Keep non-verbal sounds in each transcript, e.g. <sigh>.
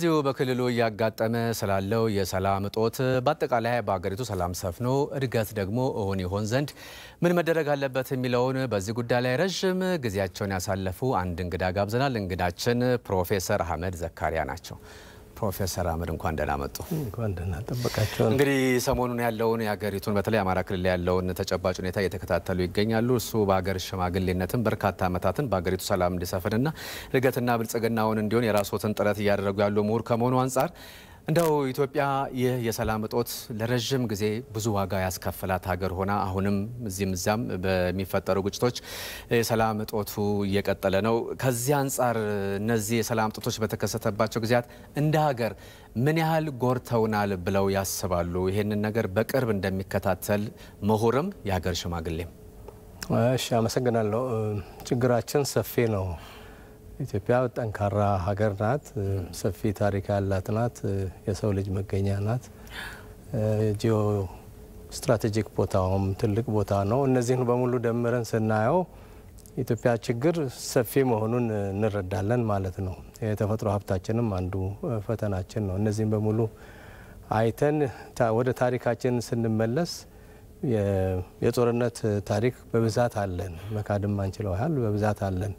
እዚሁ በክልሉ እያጋጠመ ስላለው የሰላም እጦት በአጠቃላይ በሀገሪቱ ሰላም ሰፍኖ እድገት ደግሞ እሁን ይሆን ዘንድ ምን መደረግ አለበት የሚለውን በዚህ ጉዳይ ላይ ረዥም ጊዜያቸውን ያሳለፉ አንድ እንግዳ ጋብዘናል። እንግዳችን ፕሮፌሰር አህመድ ዘካሪያ ናቸው። ፕሮፌሰር አህመድ እንኳን ደህና መጡ። እንኳን ደህና ጠበቃቸው። እንግዲህ ሰሞኑን ያለውን የሀገሪቱን በተለይ አማራ ክልል ያለውን ተጨባጭ ሁኔታ እየተከታተሉ ይገኛሉ። እሱ በሀገር ሽማግሌነትም በርካታ ዓመታትን በሀገሪቱ ሰላም እንዲሰፍንና እድገትና ብልጽግናውን እንዲሆን የራስዎትን ጥረት እያደረጉ ያሉ ምሁር ከመሆኑ አንጻር እንደው ኢትዮጵያ ይህ የሰላም እጦት ለረዥም ጊዜ ብዙ ዋጋ ያስከፈላት ሀገር ሆና አሁንም እዚህም እዚያም በሚፈጠሩ ግጭቶች የሰላም እጦቱ እየቀጠለ ነው። ከዚህ አንጻር እነዚህ የሰላም እጦቶች በተከሰተባቸው ጊዜያት እንደ ሀገር ምን ያህል ጎርተውናል ብለው ያስባሉ? ይህንን ነገር በቅርብ እንደሚከታተል ምሁርም የሀገር ሽማግሌም። እሺ፣ አመሰግናለሁ። ችግራችን ሰፊ ነው። ኢትዮጵያ ጠንካራ ሀገር ናት። ሰፊ ታሪክ ያላት ናት። የሰው ልጅ መገኛ ናት። ጂኦ ስትራቴጂክ ቦታውም ትልቅ ቦታ ነው። እነዚህን በሙሉ ደምረን ስናየው ኢትዮጵያ ችግር ሰፊ መሆኑን እንረዳለን ማለት ነው። የተፈጥሮ ሀብታችንም አንዱ ፈተናችን ነው። እነዚህም በሙሉ አይተን ወደ ታሪካችን ስንመለስ የጦርነት ታሪክ በብዛት አለን፣ መካድም አንችለው ያህል በብዛት አለን።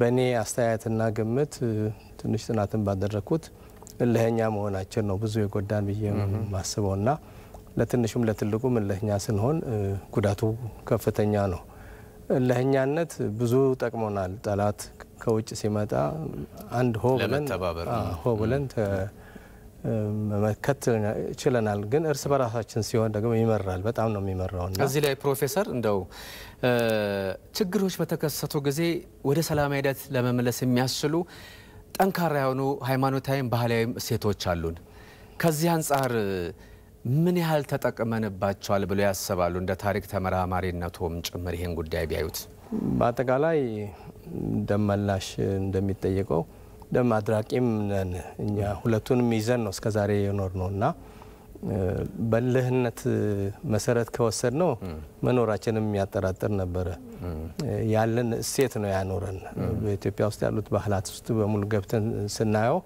በእኔ አስተያየትና ግምት ትንሽ ጥናትን ባደረግኩት እልህኛ መሆናችን ነው ብዙ የጎዳን ብዬ ማስበው ና ለትንሹም ለትልቁም እልህኛ ስንሆን ጉዳቱ ከፍተኛ ነው። እልህኛነት ብዙ ጠቅሞናል። ጠላት ከውጭ ሲመጣ አንድ ሆ ብለን ሆ ብለን መመከት ችለናል። ግን እርስ በራሳችን ሲሆን ደግሞ ይመራል፣ በጣም ነው የሚመራው። እዚህ ላይ ፕሮፌሰር እንደው ችግሮች በተከሰቱ ጊዜ ወደ ሰላም ሂደት ለመመለስ የሚያስችሉ ጠንካራ የሆኑ ሃይማኖታዊም ባህላዊም እሴቶች አሉን። ከዚህ አንጻር ምን ያህል ተጠቅመንባቸዋል ብለው ያስባሉ? እንደ ታሪክ ተመራማሪነቶም ጭምር ይሄን ጉዳይ ቢያዩት በአጠቃላይ ደመላሽ እንደሚጠየቀው ደም አድራቂም ነን እኛ ሁለቱንም ይዘን ነው እስከዛሬ የኖር ነው እና በልህነት መሰረት ከወሰድ ነው መኖራችንም የሚያጠራጥር ነበረ። ያለን እሴት ነው ያኖረን። በኢትዮጵያ ውስጥ ያሉት ባህላት ውስጥ በሙሉ ገብተን ስናየው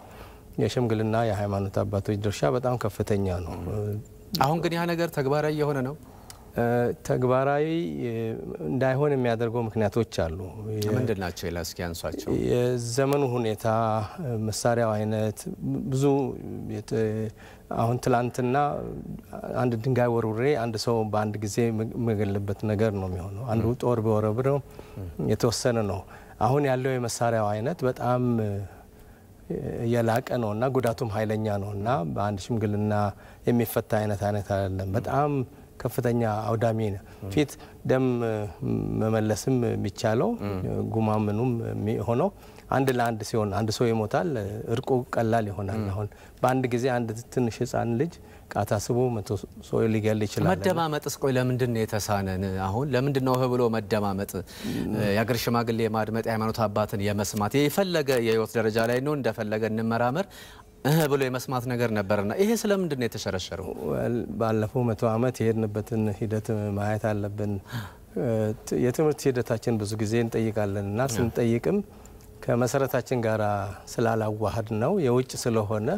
የሽምግልና የሃይማኖት አባቶች ድርሻ በጣም ከፍተኛ ነው። አሁን ግን ያ ነገር ተግባራዊ የሆነ ነው። ተግባራዊ እንዳይሆን የሚያደርገው ምክንያቶች አሉ። ምንድን ናቸው? ላስኪ ያንሷቸው። የዘመኑ ሁኔታ፣ መሳሪያው አይነት ብዙ አሁን ትላንትና አንድ ድንጋይ ወርውሬ አንድ ሰው በአንድ ጊዜ የምገልበት ነገር ነው የሚሆነው። አንዱ ጦር በወረብረው የተወሰነ ነው። አሁን ያለው የመሳሪያው አይነት በጣም የላቀ ነው እና ጉዳቱም ኃይለኛ ነው እና በአንድ ሽምግልና የሚፈታ አይነት አይነት አይደለም በጣም ከፍተኛ አውዳሚ ነው። ፊት ደም መመለስም የሚቻለው ጉማምኑም ሆነው አንድ ለአንድ ሲሆን አንድ ሰው ይሞታል፣ እርቁ ቀላል ይሆናል። አሁን በአንድ ጊዜ አንድ ትንሽ ህፃን ልጅ ቃታ ስቦ መቶ ሰው ሊገል ይችላል። መደማመጥ እስቆይ ለምንድን ነው የተሳነን? አሁን ለምንድን ነው ብሎ መደማመጥ፣ የአገር ሽማግሌ ማድመጥ፣ የሃይማኖት አባትን የመስማት የፈለገ የህይወት ደረጃ ላይ ነው እንደፈለገ እንመራመር እህ ብሎ የመስማት ነገር ነበርና ይሄ ስለምንድን ነው የተሸረሸረው? ባለፈው መቶ ዓመት የሄድንበትን ሂደት ማየት አለብን። የትምህርት ሂደታችን ብዙ ጊዜ እንጠይቃለን እና ስንጠይቅም ከመሰረታችን ጋር ስላላዋህድ ነው የውጭ ስለሆነ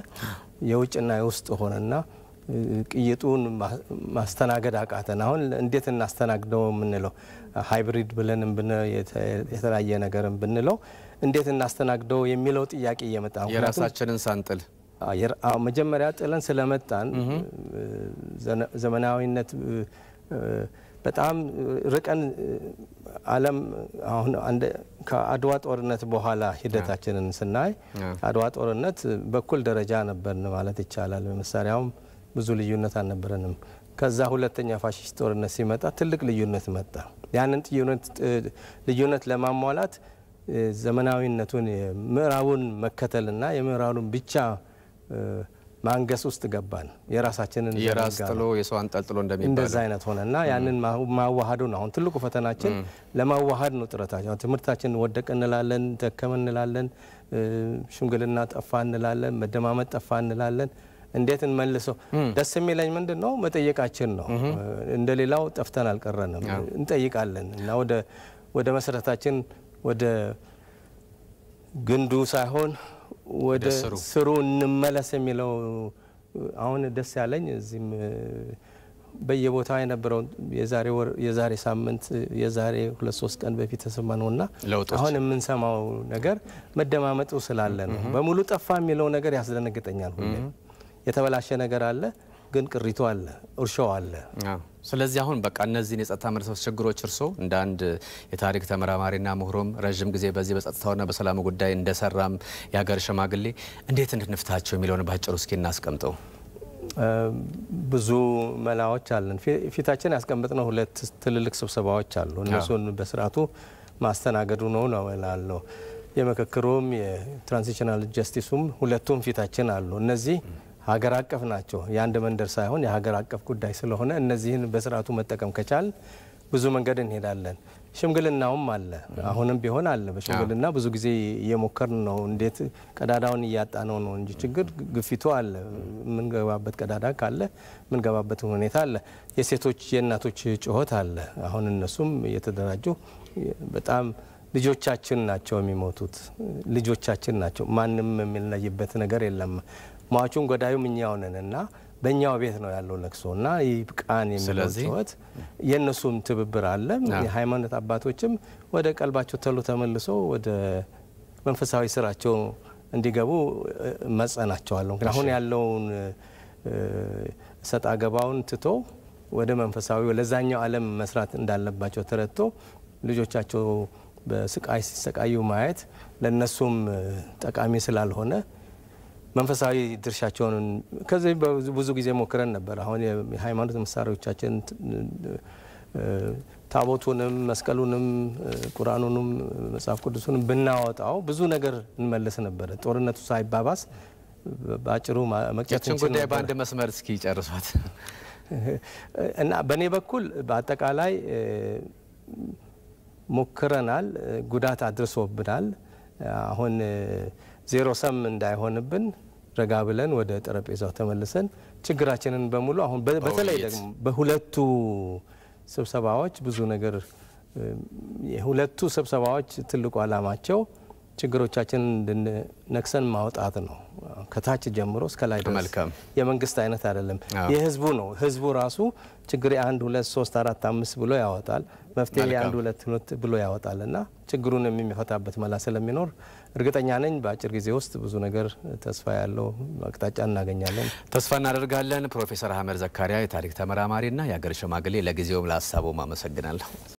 የውጭና የውስጥ ሆነና ቅይጡን ማስተናገድ አቃተን። አሁን እንዴት እናስተናግደው የምንለው ሃይብሪድ ብለን የተለያየ ነገር ብንለው እንዴት እናስተናግደው የሚለው ጥያቄ እየመጣ የራሳችንን ሳንጥል መጀመሪያ ጥለን ስለመጣን ዘመናዊነት በጣም ርቀን ዓለም አሁን ከአድዋ ጦርነት በኋላ ሂደታችንን ስናይ አድዋ ጦርነት በኩል ደረጃ ነበርን ማለት ይቻላል። በመሳሪያውም ብዙ ልዩነት አልነበረንም። ከዛ ሁለተኛ ፋሽስት ጦርነት ሲመጣ ትልቅ ልዩነት መጣ። ያንን ልዩነት ለማሟላት ዘመናዊነቱን ምዕራቡን መከተልና የምዕራቡን ብቻ ማንገስ ውስጥ ገባን። የራሳችንን የራስ ጥሎ የሰው አንጠልጥሎ እንደሚባል እንደዛ አይነት ሆነና ያንን ማዋሃዱ ነው አሁን ትልቁ ፈተናችን። ለማዋሃድ ነው ጥረታችን። ትምህርታችን ወደቀ እንላለን፣ ደከም እንላለን፣ ሽምግልና ጠፋ እንላለን፣ መደማመጥ ጠፋ እንላለን። እንዴት እንመልሰው? ደስ የሚለኝ ምንድን ነው መጠየቃችን ነው። እንደሌላው ጠፍተን አልቀረንም፣ እንጠይቃለን እና ወደ ወደ መሰረታችን ወደ ግንዱ ሳይሆን ወደ ስሩ እንመለስ የሚለው አሁን ደስ ያለኝ እዚህም በየቦታው የነበረውን የዛሬ ወር የዛሬ ሳምንት የዛሬ ሁለት ሶስት ቀን በፊት የሰማነውና አሁን የምንሰማው ነገር መደማመጡ ስላለ ነው። በሙሉ ጠፋ የሚለው ነገር ያስደነግጠኛል። ሁሌ የተበላሸ ነገር አለ። ግን ቅሪቱ አለ፣ እርሻው አለ። ስለዚህ አሁን በቃ እነዚህን የጸጥታ መደሰት ችግሮች እርሶ እንደ አንድ የታሪክ ተመራማሪና ምሁሮም ረዥም ጊዜ በዚህ በጸጥታውና በሰላሙ ጉዳይ እንደሰራም የሀገር ሽማግሌ እንዴት እንድንፍታቸው የሚለውን ባጭሩ እስኪ እናስቀምጠው። ብዙ መላዎች አለን። ፊታችን ያስቀምጥነው ሁለት ትልልቅ ስብሰባዎች አሉ። እነሱን በስርዓቱ ማስተናገዱ ነው ነው ላለው የምክክሩም የትራንዚሽናል ጀስቲሱም ሁለቱም ፊታችን አሉ። እነዚህ ሀገር አቀፍ ናቸው። የአንድ መንደር ሳይሆን የሀገር አቀፍ ጉዳይ ስለሆነ እነዚህን በስርዓቱ መጠቀም ከቻል ብዙ መንገድ እንሄዳለን። ሽምግልናውም አለ፣ አሁንም ቢሆን አለ። በሽምግልና ብዙ ጊዜ እየሞከርን ነው። እንዴት ቀዳዳውን እያጣ ነው ነው እንጂ ችግር ግፊቱ አለ። የምንገባበት ቀዳዳ ካለ የምንገባበት ሁኔታ አለ። የሴቶች የእናቶች ጩኸት አለ። አሁን እነሱም እየተደራጁ በጣም ልጆቻችን ናቸው የሚሞቱት፣ ልጆቻችን ናቸው። ማንም የሚለይበት ነገር የለም። ሟቹም ገዳዩም እኛው ነን እና በእኛው ቤት ነው ያለው ለቅሶ እና ይብቃን የሚለው ጩኸት የእነሱም ትብብር አለ። የሃይማኖት አባቶችም ወደ ቀልባቸው ተሎ ተመልሶ ወደ መንፈሳዊ ስራቸው እንዲገቡ መጸናቸዋለሁ። ምክንያቱም አሁን ያለውን እሰጥ አገባውን ትቶ ወደ መንፈሳዊ ለዛኛው ዓለም መስራት እንዳለባቸው ተረድቶ ልጆቻቸው በስቃይ ሲሰቃዩ ማየት ለእነሱም ጠቃሚ ስላልሆነ መንፈሳዊ ድርሻቸውን ከዚህ ብዙ ጊዜ ሞክረን ነበር። አሁን የሃይማኖት መሳሪያዎቻችን ታቦቱንም መስቀሉንም ቁርአኑንም መጽሐፍ ቅዱሱንም ብናወጣው ብዙ ነገር እንመልስ ነበረ። ጦርነቱ ሳይባባስ በአጭሩ መቅጨት ጉዳይ በአንድ መስመር እስኪ ጨርሷት <laughs> እና በእኔ በኩል በአጠቃላይ ሞክረናል፣ ጉዳት አድርሶብናል። አሁን ዜሮ ሰም እንዳይሆንብን ረጋ ብለን ወደ ጠረጴዛው ተመልሰን ችግራችንን በሙሉ አሁን በተለይ ደግሞ በሁለቱ ስብሰባዎች ብዙ ነገር የሁለቱ ስብሰባዎች ትልቁ ዓላማቸው ችግሮቻችንን ነክሰን ማውጣት ነው። ከታች ጀምሮ እስከ ላይ ድረስ የመንግስት አይነት አይደለም። የህዝቡ ነው። ህዝቡ ራሱ ችግር የአንድ ሁለት ሶስት አራት አምስት ብሎ ያወጣል። መፍትሄ የአንድ ሁለት ሁለት ብሎ ያወጣል እና ችግሩን የሚፈታበት መላ ስለሚኖር እርግጠኛ ነኝ በአጭር ጊዜ ውስጥ ብዙ ነገር ተስፋ ያለው አቅጣጫ እናገኛለን። ተስፋ እናደርጋለን። ፕሮፌሰር አህመድ ዘካሪያ የታሪክ ተመራማሪና የሀገር ሽማግሌ፣ ለጊዜውም ለሀሳቡም አመሰግናለሁ።